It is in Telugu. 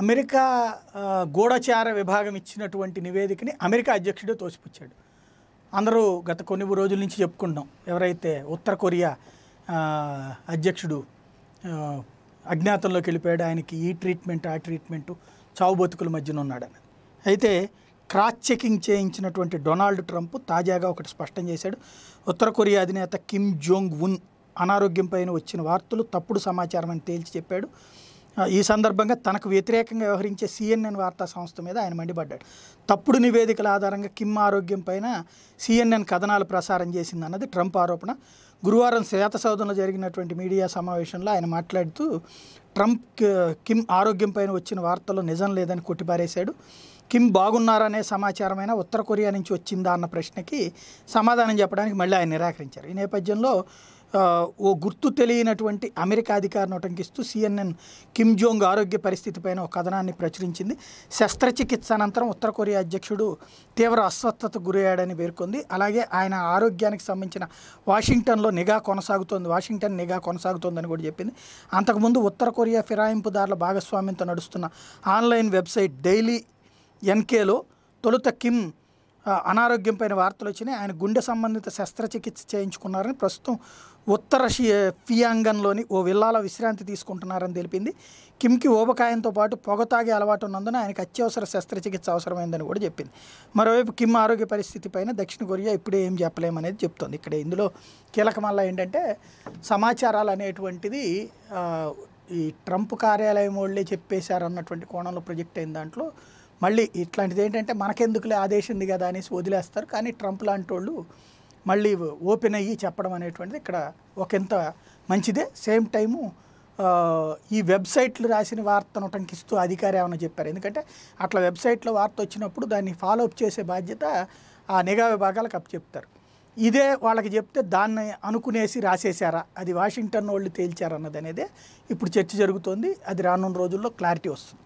అమెరికా గూఢచార విభాగం ఇచ్చినటువంటి నివేదికని అమెరికా అధ్యక్షుడు తోసిపుచ్చాడు అందరూ గత కొన్ని రోజుల నుంచి చెప్పుకుంటాం ఎవరైతే ఉత్తర కొరియా అధ్యక్షుడు అజ్ఞాతంలోకి వెళ్ళిపోయాడు ఆయనకి ఈ ట్రీట్మెంట్ ఆ ట్రీట్మెంటు చావు బతుకుల మధ్యన ఉన్నాడని అయితే క్రాస్ చెకింగ్ చేయించినటువంటి డొనాల్డ్ ట్రంప్ తాజాగా ఒకటి స్పష్టం చేశాడు ఉత్తర కొరియా అధినేత కిమ్ జోంగ్ ఉన్ అనారోగ్యంపైన వచ్చిన వార్తలు తప్పుడు సమాచారం అని తేల్చి చెప్పాడు ఈ సందర్భంగా తనకు వ్యతిరేకంగా వ్యవహరించే సిఎన్ఎన్ వార్తా సంస్థ మీద ఆయన మండిపడ్డాడు తప్పుడు నివేదికల ఆధారంగా కిమ్ ఆరోగ్యం పైన సిఎన్ఎన్ కథనాలు ప్రసారం చేసింది అన్నది ట్రంప్ ఆరోపణ గురువారం శ్వేతసౌధంలో జరిగినటువంటి మీడియా సమావేశంలో ఆయన మాట్లాడుతూ ట్రంప్ కిమ్ ఆరోగ్యం పైన వచ్చిన వార్తలో నిజం లేదని కొట్టిపారేశాడు కిమ్ బాగున్నారనే సమాచారమైనా ఉత్తర కొరియా నుంచి వచ్చిందా అన్న ప్రశ్నకి సమాధానం చెప్పడానికి మళ్ళీ ఆయన నిరాకరించారు ఈ నేపథ్యంలో ఓ గుర్తు తెలియనటువంటి అమెరికా అధికారిని ఉటంకిస్తూ సిఎన్ఎన్ కిమ్ జోంగ్ ఆరోగ్య పరిస్థితిపైన ఒక కథనాన్ని ప్రచురించింది శస్త్రచికిత్స అనంతరం ఉత్తర కొరియా అధ్యక్షుడు తీవ్ర అస్వస్థతకు గురయ్యాడని పేర్కొంది అలాగే ఆయన ఆరోగ్యానికి సంబంధించిన వాషింగ్టన్లో నిఘా కొనసాగుతోంది వాషింగ్టన్ నిఘా కొనసాగుతోందని కూడా చెప్పింది అంతకుముందు ఉత్తర కొరియా ఫిరాయింపుదారుల భాగస్వామ్యంతో నడుస్తున్న ఆన్లైన్ వెబ్సైట్ డైలీ ఎన్కేలో తొలుత కిమ్ అనారోగ్యం పైన వార్తలు వచ్చినాయి ఆయన గుండె సంబంధిత శస్త్రచికిత్స చేయించుకున్నారని ప్రస్తుతం ఉత్తర ఫియాంగన్లోని ఓ విల్లాలో విశ్రాంతి తీసుకుంటున్నారని తెలిపింది కిమ్కి ఓబకాయంతో పాటు పొగ తాగే అలవాటు ఉన్నందున ఆయనకు అత్యవసర శస్త్రచికిత్స అవసరమైందని కూడా చెప్పింది మరోవైపు కిమ్ ఆరోగ్య పరిస్థితి పైన దక్షిణ కొరియా ఇప్పుడే ఏం చెప్పలేమనేది చెప్తోంది ఇక్కడ ఇందులో కీలకమల్లా ఏంటంటే సమాచారాలు అనేటువంటిది ఈ ట్రంప్ కార్యాలయం వాళ్ళే చెప్పేశారన్నటువంటి కోణంలో ప్రొజెక్ట్ అయిన దాంట్లో మళ్ళీ ఇట్లాంటిది ఏంటంటే మనకెందుకులే ఆదేశింది కదా అనేసి వదిలేస్తారు కానీ ట్రంప్ లాంటి వాళ్ళు మళ్ళీ ఓపెన్ అయ్యి చెప్పడం అనేటువంటిది ఇక్కడ ఒకంత మంచిదే సేమ్ టైము ఈ వెబ్సైట్లు రాసిన వార్తను టంకిస్తూ అధికారి ఏమైనా చెప్పారు ఎందుకంటే అట్లా వెబ్సైట్లో వార్త వచ్చినప్పుడు దాన్ని ఫాలో అప్ చేసే బాధ్యత ఆ నిఘా విభాగాలకు అప్పచెప్తారు ఇదే వాళ్ళకి చెప్తే దాన్ని అనుకునేసి రాసేశారా అది వాషింగ్టన్ వాళ్ళు తేల్చారన్నది అనేది ఇప్పుడు చర్చ జరుగుతోంది అది రానున్న రోజుల్లో క్లారిటీ వస్తుంది